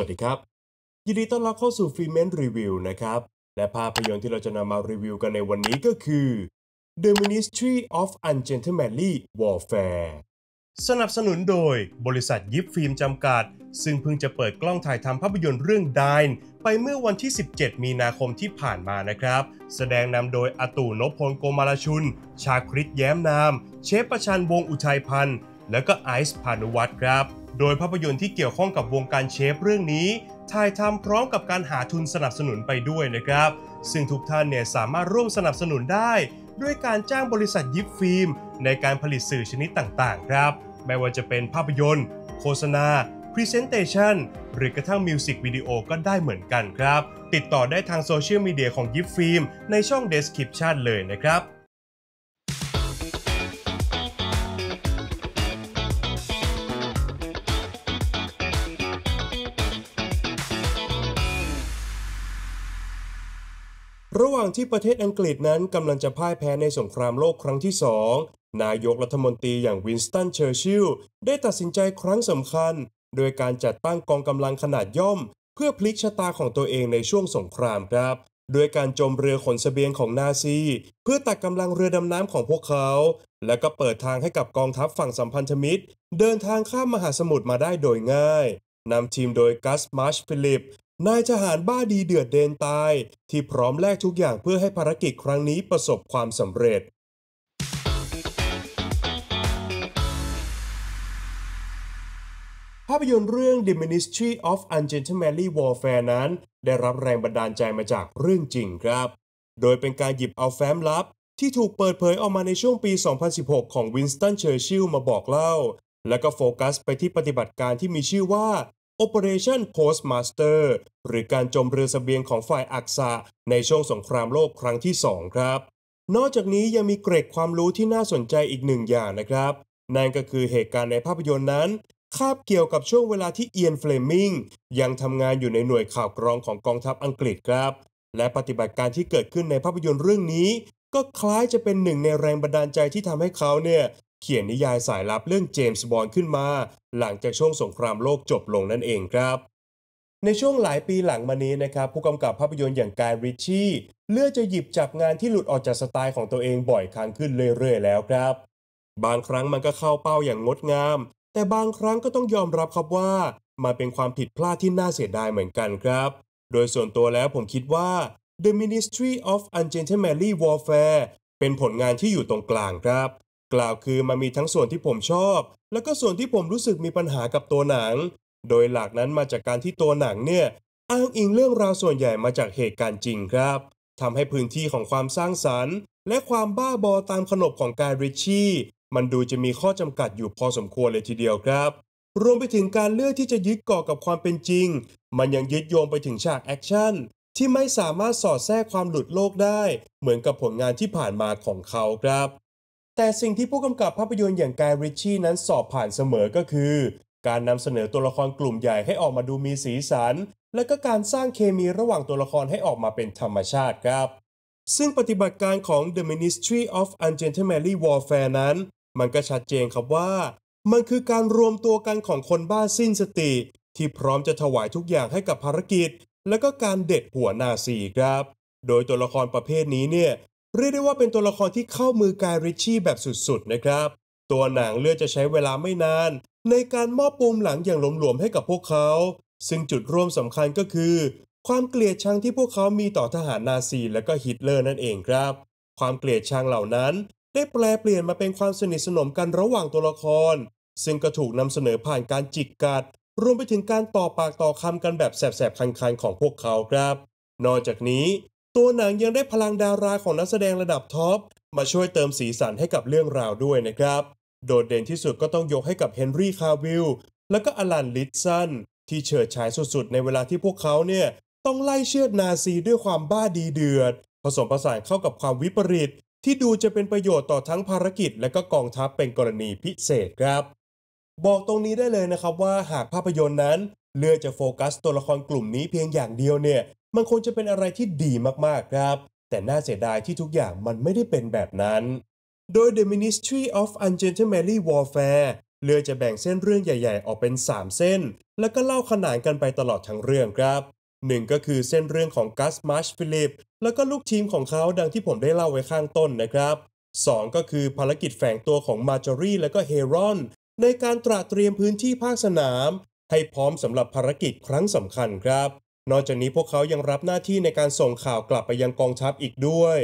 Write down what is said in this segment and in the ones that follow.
วัสดีครับ ยินดีต้อนรับเข้าสู่ฟรีเมนรีวิวนะครับ และภาพยนตร์ที่เราจะนำมารีวิวกันในวันนี้ก็คือ The Ministry of Ungentlemanly Warfare สนับสนุนโดยบริษัทยิปฟิล์มจำกัด ซึ่งเพิ่งจะเปิดกล้องถ่ายทำภาพยนตร์เรื่องดายไปเมื่อวันที่ 17 มีนาคมที่ผ่านมานะครับ แสดงนำโดยอตูนพลโกมาลชุน ชาคริตแย้มนามเชฟประชันวงอุทัยพันธ์และก็ไอซ์พานุวัตรครับโดยภาพยนตร์ที่เกี่ยวข้องกับวงการเชฟเรื่องนี้ถ่ายทำพร้อมกับการหาทุนสนับสนุนไปด้วยนะครับ ซึ่งทุกท่านเนี่ยสามารถร่วมสนับสนุนได้ ด้วยการจ้างบริษัทยิปฟิล์ม ในการผลิตสื่อชนิดต่างๆ ครับไม่ว่าจะเป็นภาพยนตร์ โฆษณา พรีเซนเตชันหรือกระทั่งมิวสิกวิดีโอก็ได้เหมือนกันครับติดต่อได้ทางโซเชียลมีเดียของยิปฟิล์มในช่อง Description เลยนะครับระหว่างที่ประเทศอังกฤษนั้นกำลังจะพ่ายแพ้ในสงครามโลกครั้งที่สองนายกรัฐมนตรีอย่างวินสตัน เชอร์ชิลล์ ได้ตัดสินใจครั้งสำคัญ โดยการจัดตั้งกองกำลังขนาดย่อม เพื่อพลิกชะตาของตัวเองในช่วงสงครามครับ โดยการจมเรือขนสเสบียงของนาซี เพื่อตัดกำลังเรือดำน้ำของพวกเขา และก็เปิดทางให้กับกองทัพฝั่งสัมพันธมิตร เดินทางข้ามมหาสมุทรมาได้โดยง่ายนำทีมโดยกัส มาร์ชฟิลิปนายทหารบ้าดีเดือดเดนตาย ที่พร้อมแลกทุกอย่างเพื่อให้ภารกิจครั้งนี้ประสบความสำเร็จ ภาพยนตร์เรื่อง The Ministry of Ungentlemanly Warfare นั้น ได้รับแรงบันดาลใจมาจากเรื่องจริงครับ โดยเป็นการหยิบเอาแฟ้มลับ ที่ถูกเปิดเผยออกมาในช่วงปี 2016 ของวินสตันเชอร์ชิลมาบอกเล่า และก็โฟกัสไปที่ปฏิบัติการที่มีชื่อว่า Operation Postmaster หรือการจมเรือสเสบียงของฝ่ายอักษะในช่วงสงครามโลกครั้งที่ 2 ครับ นอกจากนี้ยังมีเกร็ดความรู้ที่น่าสนใจอีกหนึ่งอย่างนะครับนั่นก็คือเหตุการณ์ในภาพยนตร์นั้นคาบเกี่ยวกับช่วงเวลาที่เอียนเฟลมิงยังทำงานอยู่ในหน่วยข่าวกรองของกองทัพอังกฤษครับ และปฏิบัติการที่เกิดขึ้นในภาพยนตร์เรื่องนี้ ก็คล้ายจะเป็นหนึ่งในแรงบันดาลใจที่ทำให้เขาเนี่ยเขียนนิยายสายลับเรื่องเจมส์บอนด์ขึ้นมา หลังจากช่วงสงครามโลกจบลงนั่นเองครับ ในช่วงหลายปีหลังมานี้นะครับผู้กำกับภาพยนตร์อย่างกายริชชี่เลือกจะหยิบจับงานที่หลุดออกจากสไตล์ของตัวเองบ่อยครั้งขึ้นเรื่อยๆแล้วครับ บางครั้งมันก็เข้าเป้าอย่างงดงาม แต่บางครั้งก็ต้องยอมรับครับว่า มันเป็นความผิดพลาดที่น่าเสียดายเหมือนกันครับ โดยส่วนตัวแล้วผมคิดว่า The Ministry of Ungentlemanly Warfare เป็นผลงานที่อยู่ตรงกลางครับกล่าวคือมันมีทั้งส่วนที่ผมชอบ และก็ส่วนที่ผมรู้สึกมีปัญหากับตัวหนัง โดยหลักนั้นมาจากการที่ตัวหนังเนี่ย อ้างอิงเรื่องราวส่วนใหญ่มาจากเหตุการณ์จริงครับทำให้พื้นที่ของความสร้างสรรค์ และความบ้าบอตามขนบของการริชี่มันดูจะมีข้อจำกัดอยู่พอสมควรเลยทีเดียวครับ รวมไปถึงการเลือกที่จะยึดเกาะกับความเป็นจริง มันยังยึดโยงไปถึงฉากแอคชั่นที่ไม่สามารถสอดแทรกความหลุดโลกได้ เหมือนกับผลงานที่ผ่านมาของเขาครับแต่สิ่งที่ผู้กำกับภาพยนตร์อย่างกายริชชี่นั้นสอบผ่านเสมอก็คือ การนำเสนอตัวละครกลุ่มใหญ่ให้ออกมาดูมีสีสัน และก็การสร้างเคมีระหว่างตัวละครให้ออกมาเป็นธรรมชาติครับ ซึ่งปฏิบัติการของ The Ministry of Ungentlemanly Warfare นั้น มันก็ชัดเจนครับว่า มันคือการรวมตัวกันของคนบ้าสิ้นสติ ที่พร้อมจะถวายทุกอย่างให้กับภารกิจ และก็การเด็ดหัวนาซีครับ โดยตัวละครประเภทนี้เนี่ยเรียกได้ว่าเป็นตัวละครที่เข้ามือกายริชี่แบบสุดๆนะครับ ตัวหนังเลือกจะใช้เวลาไม่นาน ในการมอบปมหลังอย่างหลวมๆให้กับพวกเขา ซึ่งจุดร่วมสำคัญก็คือ ความเกลียดชังที่พวกเขามีต่อทหารนาซี และก็ฮิตเลอร์นั่นเองครับ ความเกลียดชังเหล่านั้น ได้แปลเปลี่ยนมาเป็นความสนิทสนมกันระหว่างตัวละคร ซึ่งก็ถูกนำเสนอผ่านการจิกกัด รวมไปถึงการต่อปากต่อคำกันแบบแสบๆคันๆของพวกเขาครับ นอกจากนี้ตัวหนังยังได้พลังดาราของนักแสดงระดับท็อป มาช่วยเติมสีสันให้กับเรื่องราวด้วยนะครับ โดดเด่นที่สุดก็ต้องยกให้กับเฮนรี่คาวิลและก็อลันลิตสันที่เฉิดฉายสุดๆ ในเวลาที่พวกเขาเนี่ยต้องไล่เชือดนาซีด้วยความบ้าดีเดือด ผสมผสานเข้ากับความวิปริตที่ดูจะเป็นประโยชน์ต่อทั้งภารกิจ และก็กองทัพเป็นกรณีพิเศษครับบอกตรงนี้ได้เลยนะครับว่าหากภาพยนตร์นั้นเลือกจะโฟกัสตัวละครกลุ่มนี้เพียงอย่างเดียวเนี่ยมันคงจะเป็นอะไรที่ดีมากๆ ครับ แต่น่าเสียดายที่ทุกอย่างมันไม่ได้เป็นแบบนั้น โดย The Ministry of Ungentlemanly Warfare เลือกจะแบ่งเส้นเรื่องใหญ่ ๆ ออกเป็น 3 เส้น แล้วก็เล่าขนานกันไปตลอดทั้งเรื่องครับ หนึ่งก็คือเส้นเรื่องของกัสมา s h ชฟิลิปแล้วก็ลูกทีมของเขา ดังที่ผมได้เล่าไว้ข้างต้นนะครับ 2 ก็คือภารกิจแฝงตัวของมาจอรี่และก็เฮรอนในการตระเตรียมพื้นที่ภาคสนาม ให้พร้อมสำหรับภารกิจครั้งสำคัญครับนอกจากนี้พวกเขายังรับหน้าที่ในการส่งข่าวกลับไปยังกองทัพอีกด้วย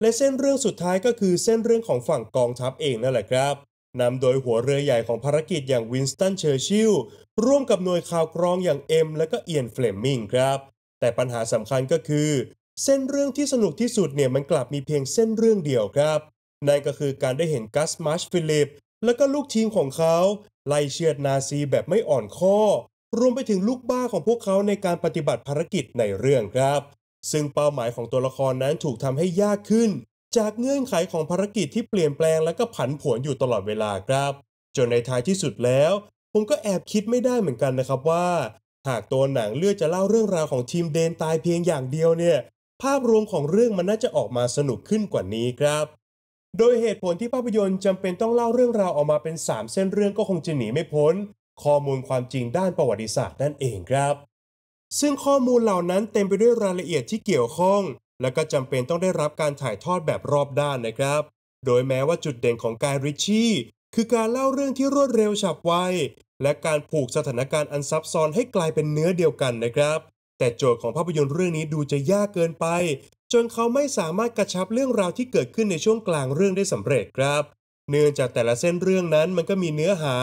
และเส้นเรื่องสุดท้ายก็คือเส้นเรื่องของฝั่งกองทัพเองนั่นแหละครับนำโดยหัวเรือใหญ่ของภารกิจอย่างวินสตันเชอร์ชิลร่วมกับหน่วยข่าวกรองอย่างเอ็ม และก็เอียนเฟลมิงครับ แต่ปัญหาสำคัญก็คือ เส้นเรื่องที่สนุกที่สุดเนี่ยมันกลับมีเพียงเส้นเรื่องเดียวครับ นั่นก็คือการได้เห็นกัสมาร์ชฟิลิปและก็ลูกทีมของเขา ไล่เชือดนาซีแบบไม่อ่อนข้อรวมไปถึงลูกบ้าของพวกเขาในการปฏิบัติภารกิจในเรื่องครับ ซึ่งเป้าหมายของตัวละครนั้นถูกทำให้ยากขึ้น จากเงื่อนไขของภารกิจที่เปลี่ยนแปลงและก็ผันผวนอยู่ตลอดเวลาครับ จนในท้ายที่สุดแล้ว ผมก็แอบคิดไม่ได้เหมือนกันนะครับว่า หากตัวหนังเลือกจะเล่าเรื่องราวของทีมเดนตายเพียงอย่างเดียวเนี่ยภาพรวมของเรื่องมันน่าจะออกมาสนุกขึ้นกว่านี้ครับ โดยเหตุผลที่ภาพยนตร์จำเป็นต้องเล่าเรื่องราวออกมาเป็น 3 เส้นเรื่องก็คงจะหนีไม่พ้นข้อมูลความจริงด้านประวัติศาสตร์นั่นเองครับ ซึ่งข้อมูลเหล่านั้นเต็มไปด้วยรายละเอียดที่เกี่ยวข้อง และก็จำเป็นต้องได้รับการถ่ายทอดแบบรอบด้านนะครับ โดยแม้ว่าจุดเด่นของกายริชชี่คือการเล่าเรื่องที่รวดเร็วฉับไว และการผูกสถานการณ์อันซับซ้อนให้กลายเป็นเนื้อเดียวกันนะครับ แต่โจทย์ของภาพยนตร์เรื่องนี้ดูจะยากเกินไป จนเขาไม่สามารถกระชับเรื่องราวที่เกิดขึ้นในช่วงกลางเรื่องได้สำเร็จครับ เนื่องจากแต่ละเส้นเรื่องนั้นมันก็มีเนื้อหา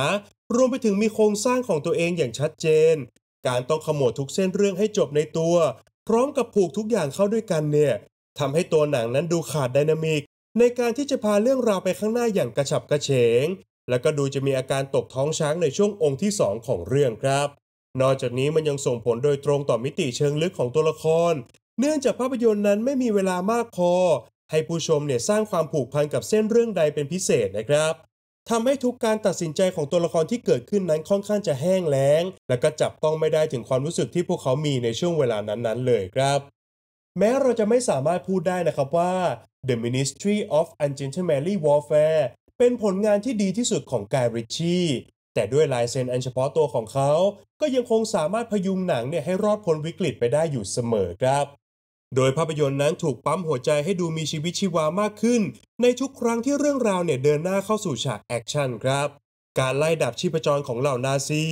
รวมไปถึงมีโครงสร้างของตัวเองอย่างชัดเจน การต้องขโมดทุกเส้นเรื่องให้จบในตัว พร้อมกับผูกทุกอย่างเข้าด้วยกันเนี่ยทำให้ตัวหนังนั้นดูขาดดินามิก ในการที่จะพาเรื่องราวไปข้างหน้าอย่างกระฉับกระเฉง และก็ดูจะมีอาการตกท้องช้างในช่วงองค์ที่2ของเรื่องครับนอกจากนี้มันยังส่งผลโดยตรงต่อมิติเชิงลึกของตัวละคร เนื่องจากภาพยนตร์นั้นไม่มีเวลามากพอ ให้ผู้ชมเนี่ยสร้างความผูกพันกับเส้นเรื่องใดเป็นพิเศษนะครับทำให้ทุกการตัดสินใจของตัวละครที่เกิดขึ้นนั้นค่อนข้างจะแห้งแล้ง และก็จับต้องไม่ได้ถึงความรู้สึกที่พวกเขามีในช่วงเวลานั้นๆ เลยครับ แม้เราจะไม่สามารถพูดได้นะครับว่า The Ministry of Ungentlemanly Warfare เป็นผลงานที่ดีที่สุดของกายริชชี่แต่ด้วยลายเซ็นอันเฉพาะตัวของเขา ก็ยังคงสามารถพยุงหนังเนี่ยให้รอดพ้นวิกฤตไปได้อยู่เสมอครับโดยภาพยนตร์นั้นถูกปั๊มหัวใจให้ดูมีชีวิตชีวามากขึ้น ในทุกครั้งที่เรื่องราวเนี่ยเดินหน้าเข้าสู่ฉากแอคชั่นครับ การไล่ดับชีพจรของเหล่านาซี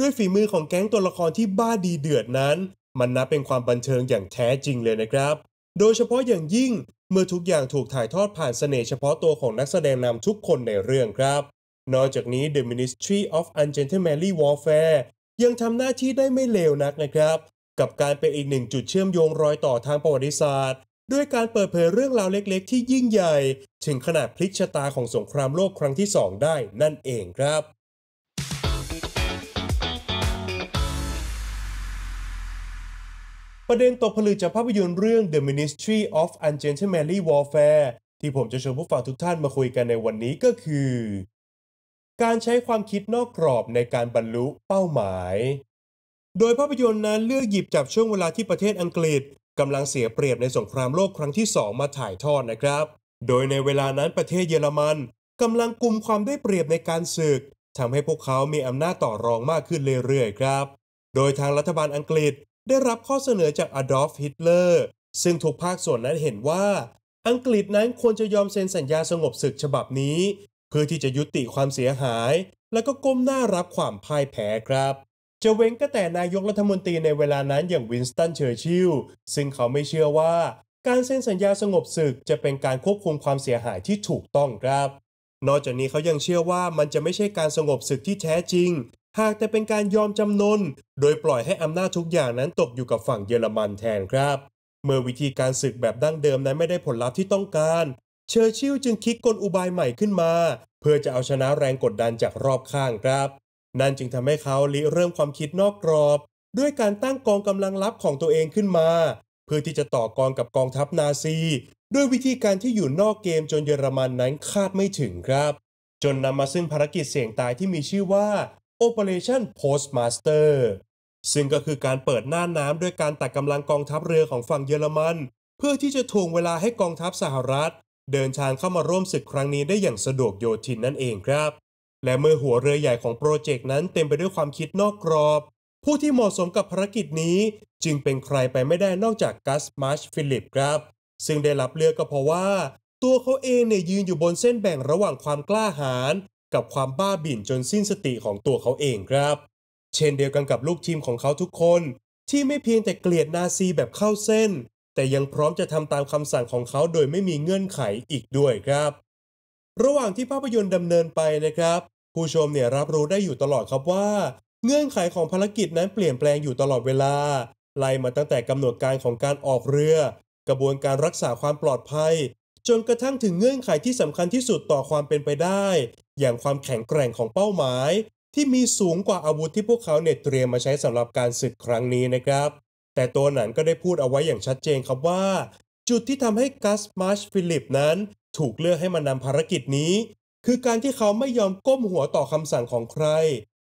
ด้วยฝีมือของแก๊งตัวละครที่บ้าดีเดือดนั้น มันนับเป็นความบันเทิงอย่างแท้จริงเลยนะครับ โดยเฉพาะอย่างยิ่งเมื่อทุกอย่างถูกถ่ายทอดผ่านเสน่ห์เฉพาะตัวของนักแสดงนำทุกคนในเรื่องครับ นอกจากนี้ The Ministry of Ungentlemanly Warfare ยังทำหน้าที่ได้ไม่เลวนักนะครับกับการเป็นอีกหนึ่งจุดเชื่อมโยงรอยต่อทางประวัติศาสตร์ ด้วยการเปิดเผยเรื่องราวเล็กๆ ที่ยิ่งใหญ่ ถึงขนาดพลิกชะตาของสงครามโลกครั้งที่2ได้นั่นเองครับ ประเด็นตกผลึกจากภาพยนตร์เรื่อง The Ministry of Ungentlemanly Warfare ที่ผมจะชวนผู้ฟังทุกท่านมาคุยกันในวันนี้ก็คือ การใช้ความคิดนอกกรอบในการบรรลุเป้าหมายโดยภาพยนตร์นั้นเลือกหยิบจับช่วงเวลาที่ประเทศอังกฤษกำลังเสียเปรียบในสงครามโลกครั้งที่ 2 มาถ่ายทอดนะครับ โดยในเวลานั้นประเทศเยอรมันกำลังกลุ่มความได้เปรียบในการศึกทำให้พวกเขามีอำนาจต่อรองมากขึ้นเรื่อยๆครับ โดยทางรัฐบาลอังกฤษได้รับข้อเสนอจากอดอล์ฟฮิตเลอร์ซึ่งทุกภาคส่วนนั้นเห็นว่าอังกฤษนั้นควรจะยอมเซ็นสัญญาสงบศึกฉบับนี้เพื่อที่จะยุติความเสียหาย และก็ก้มหน้ารับความพ่ายแพ้ครับจะเว้นก็แต่นายกรัฐมนตรีในเวลานั้นอย่างวินสตันเชอร์ชิลล์ซึ่งเขาไม่เชื่อว่า การเซ็นสัญญาสงบศึกจะเป็นการควบคุมความเสียหายที่ถูกต้องครับ นอกจากนี้เขายังเชื่อว่ามันจะไม่ใช่การสงบศึกที่แท้จริง หากแต่เป็นการยอมจำนนโดยปล่อยให้อำนาจทุกอย่างนั้นตกอยู่กับฝั่งเยอรมันแทนครับ เมื่อวิธีการศึกแบบดั้งเดิมนั้นไม่ได้ผลลัพธ์ที่ต้องการเชอร์ชิลจึงคิดกลอุบายใหม่ขึ้นมา เพื่อจะเอาชนะแรงกดดันจากรอบข้างครับนั่นจึงทำให้เขาลิเริ่มความคิดนอกกรอบ ด้วยการตั้งกองกำลังลับของตัวเองขึ้นมา เพื่อที่จะต่อกรกับกองทัพนาซี ด้วยวิธีการที่อยู่นอกเกมจนเยอรมันนั้นคาดไม่ถึงครับ จนนำมาซึ่งภารกิจเสี่ยงตายที่มีชื่อว่า Operation Postmaster ซึ่งก็คือการเปิดหน้าน้ำด้วยการตัดกำลังกองทัพเรือของฝั่งเยอรมัน เพื่อที่จะทวงเวลาให้กองทัพสหรัฐเดินทางเข้ามาร่วมศึกครั้งนี้ได้อย่างสะดวกโยทินนั่นเองครับและเมื่อหัวเรือใหญ่ของโปรเจกต์นั้นเต็มไปด้วยความคิดนอกกรอบ ผู้ที่เหมาะสมกับภารกิจนี้ จึงเป็นใครไปไม่ได้นอกจากกัสมาร์ชฟิลิปครับ ซึ่งได้รับเลือกก็เพราะว่า ตัวเขาเองเนี่ยยืนอยู่บนเส้นแบ่งระหว่างความกล้าหาญกับความบ้าบิ่นจนสิ้นสติของตัวเขาเองครับ เช่นเดียวกันกับลูกทีมของเขาทุกคน ที่ไม่เพียงแต่เกลียดนาซี แบบเข้าเส้น แต่ยังพร้อมจะทำตามคำสั่งของเขาโดยไม่มีเงื่อนไขอีกด้วยครับ ระหว่างที่ภาพยนตร์ดำเนินไปนะครับผู้ชมเนี่ยรับรู้ได้อยู่ตลอดครับว่า เงื่อนไขของภารกิจนั้นเปลี่ยนแปลงอยู่ตลอดเวลาไล่มาตั้งแต่กำหนดการของการออกเรือ กระบวนการรักษาความปลอดภัย จนกระทั่งถึงเงื่อนไขที่สำคัญที่สุดต่อความเป็นไปได้ อย่างความแข็งแกร่งของเป้าหมาย ที่มีสูงกว่าอาวุธที่พวกเขาเนี่ยเตรียมมาใช้สำหรับการศึกครั้งนี้นะครับ แต่ตัวหนังก็ได้พูดเอาไว้อย่างชัดเจนครับว่า จุดที่ทำให้กัสมาร์ชฟิลิปนั้น ถูกเลือกให้มานำภารกิจนี้คือการที่เขาไม่ยอมก้มหัวต่อคำสั่งของใคร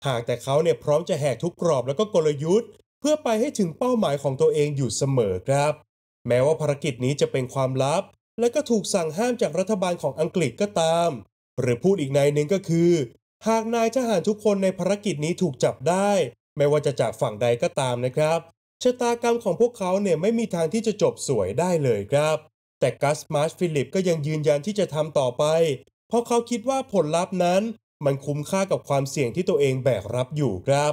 หากแต่เขาเนี่ยพร้อมจะแหกทุกกรอบแล้วก็กลยุทธ์ เพื่อไปให้ถึงเป้าหมายของตัวเองอยู่เสมอครับ แม้ว่าภารกิจนี้จะเป็นความลับ และก็ถูกสั่งห้ามจากรัฐบาลของอังกฤษก็ตาม หรือพูดอีกในหนึ่งก็คือ หากนายทหารทุกคนในภารกิจนี้ถูกจับได้ไม่ว่าจะจากฝั่งใดก็ตามนะครับชะตากรรมของพวกเขาเนี่ยไม่มีทางที่จะจบสวยได้เลยครับ แต่กัสมาร์ชฟิลิปก็ยังยืนยันที่จะทำต่อไปเพราะเขาคิดว่าผลลัพธ์นั้น มันคุ้มค่ากับความเสี่ยงที่ตัวเองแบกรับอยู่ครับ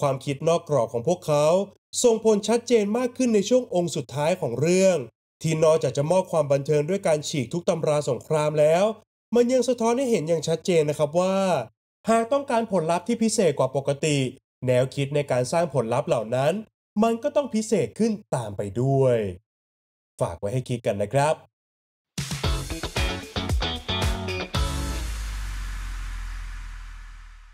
ความคิดนอกกรอบของพวกเขาส่งผลชัดเจนมากขึ้นในช่วงองค์สุดท้ายของเรื่อง ที่นอกจากจะมอบความบันเทิงด้วยการฉีกทุกตำราสงครามแล้ว มันยังสะท้อนให้เห็นอย่างชัดเจนนะครับว่า หากต้องการผลลัพธ์ที่พิเศษกว่าปกติ แนวคิดในการสร้างผลลัพธ์เหล่านั้น มันก็ต้องพิเศษขึ้นตามไปด้วย ฝากไว้ให้คิดกันนะครับ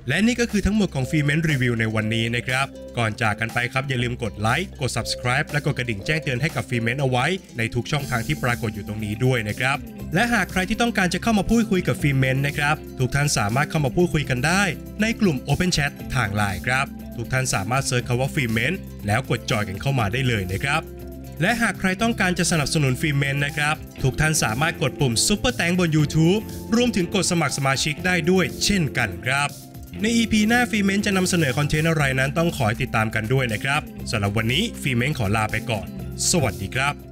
และนี่ก็คือทั้งหมดของฟรีเมนรีวิวในวันนี้นะครับ ก่อนจากกันไปครับ อย่าลืมกดไลค์ กด subscribe และกดกระดิ่งแจ้งเตือนให้กับฟรีเมนเอาไว้ ในทุกช่องทางที่ปรากฏอยู่ตรงนี้ด้วยนะครับ และหากใครที่ต้องการจะเข้ามาพูดคุยกับฟรีเมนนะครับ ทุกท่านสามารถเข้ามาพูดคุยกันได้ในกลุ่ม Open Chat ทางไลน์ครับ ทุกท่านสามารถเซิร์ชคำว่าฟรีเมนแล้วกดจอยกันเข้ามาได้เลยนะครับ และหากใครต้องการจะสนับสนุนฟรีเมนนะครับ ทุกท่านสามารถกดปุ่มซุปเปอร์แตงบน YouTube รวมถึงกดสมัครสมาชิกได้ด้วย เช่นกันครับใน EP หน้าฟีเมนจะนำเสนอคอนเทนต์อะไรนั้นต้องคอยติดตามกันด้วยนะครับสำหรับวันนี้ฟีเมนขอลาไปก่อนสวัสดีครับ